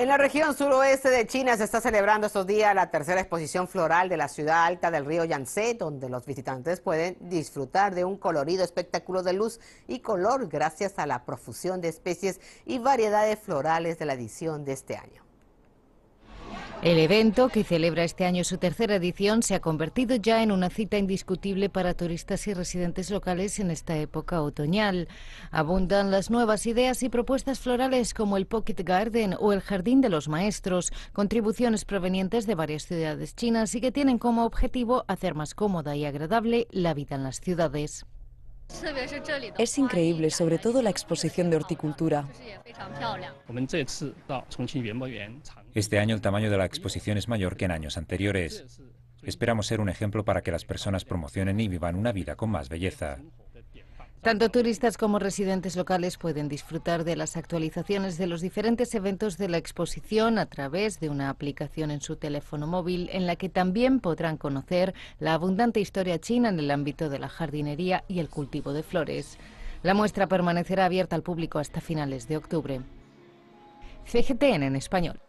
En la región suroeste de China se está celebrando estos días la tercera exposición floral de la ciudad alta del río Yangtze, donde los visitantes pueden disfrutar de un colorido espectáculo de luz y color gracias a la profusión de especies y variedades florales de la edición de este año. El evento, que celebra este año su tercera edición, se ha convertido ya en una cita indiscutible para turistas y residentes locales en esta época otoñal. Abundan las nuevas ideas y propuestas florales como el Pocket Garden o el Jardín de los Maestros, contribuciones provenientes de varias ciudades chinas y que tienen como objetivo hacer más cómoda y agradable la vida en las ciudades. Es increíble, sobre todo la exposición de horticultura. Este año el tamaño de la exposición es mayor que en años anteriores. Esperamos ser un ejemplo para que las personas promocionen y vivan una vida con más belleza. Tanto turistas como residentes locales pueden disfrutar de las actualizaciones de los diferentes eventos de la exposición a través de una aplicación en su teléfono móvil en la que también podrán conocer la abundante historia china en el ámbito de la jardinería y el cultivo de flores. La muestra permanecerá abierta al público hasta finales de octubre. CGTN en español.